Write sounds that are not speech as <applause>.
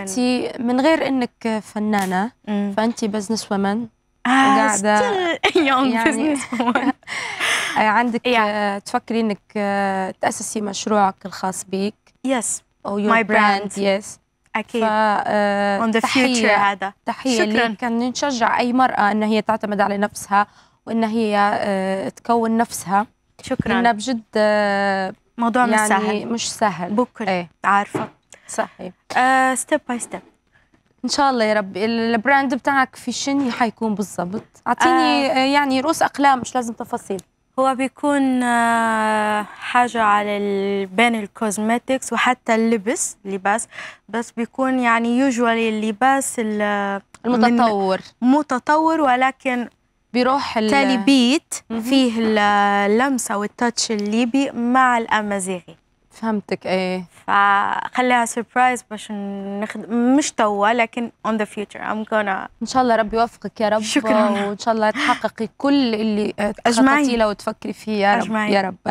انت من غير انك فنانه فانت بزنس وومن قاعده يعني <laughs> آه، عندك آه، تفكري انك آه، تاسسي مشروعك الخاص بك يس او ماي براند يس اكيد اون ذا فيوتشر هذا تحيه شكرا كان نشجع اي مراه ان هي تعتمد على نفسها وان هي تكون نفسها شكرا انه بجد موضوع يعني مش سهل مش سهل بكره إيه. عارفه صحيح ستيب باي ستيب ان شاء الله يا رب البراند بتاعك في شنو حيكون بالضبط اعطيني آه. آه يعني رؤوس اقلام مش لازم تفاصيل هو بيكون آه، حاجة على بين الكوزمتكس وحتى اللبس لباس بس بيكون يعني يوجوالي اللباس المتطور متطور ولكن بيروح تالي بيت فيه اللمسة والتاتش الليبي مع الأمازيغي فهمتك ايه فخليها سربرايز باش نخد... مش توا لكن اون ذا فيوتشر ام جونا ان شاء الله ربي يوفقك يا رب شكرا وان شاء الله تحققي كل اللي تخططي له وتفكري فيه يا رب أجمعين. يا رب